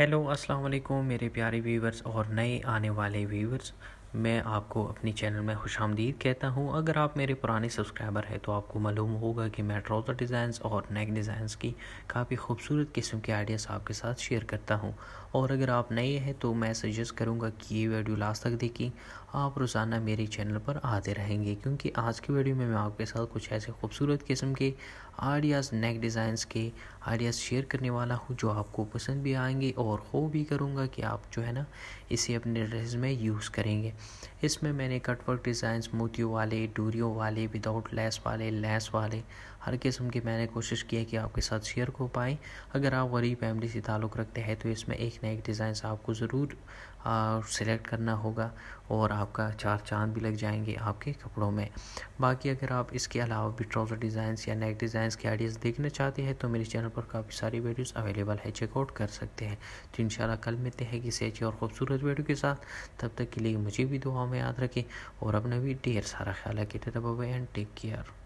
hello अस्सलाम वालेकुम मेरे प्यारे व्यूवर्स और नए आने वाले व्यूवर्स मैं आपको अपनी चैनल में खुश आमदीद कहता हूँ अगर आप मेरे पुराने सब्सक्राइबर हैं तो आपको मालूम होगा कि मैं ट्राउज़र डिज़ाइंस और नेक डिज़ाइंस की काफ़ी खूबसूरत किस्म के आइडियाज़ आपके साथ शेयर करता हूँ और अगर आप नए हैं तो मैं सजेस्ट करूँगा कि ये वीडियो लास्ट तक देखें आप रोज़ाना मेरे चैनल पर आते रहेंगे क्योंकि आज की वीडियो में मैं आपके साथ कुछ ऐसे खूबसूरत किस्म के आइडियाज़ नेक डिज़ाइंस के आइडियाज़ शेयर करने वाला हूँ जो आपको पसंद भी आएंगे और हो भी करूँगा कि आप जो है ना इसे अपने ड्रेस में यूज़ करेंगे इसमें मैंने कटवर्क डिज़ाइंस मोतियों वाले डूरियों वाले विदाउट लेस वाले लेस वाले हर किस्म की मैंने कोशिश की है कि आपके साथ शेयर हो पाएँ अगर आप गरीब फैमिली से ताल्लुक़ रखते हैं तो इसमें एक ना एक डिज़ाइन आपको ज़रूर सिलेक्ट करना होगा और आपका चार चांद भी लग जाएंगे आपके कपड़ों में बाकी अगर आप इसके अलावा भी ट्राउज़र डिज़ाइंस या नेक डिज़ाइंस के आइडियाज़ देखना चाहते हैं तो मेरे चैनल पर काफ़ी सारी वीडियोस अवेलेबल है चेकआउट कर सकते हैं तो इन कल मिलते हैं किसी अच्छी और ख़ूबसूरत वीडियो के साथ तब तक के लिए मुझे भी दुआ में याद रखें और अपना भी ढेर सारा ख्याल रखें तब एंड टेक केयर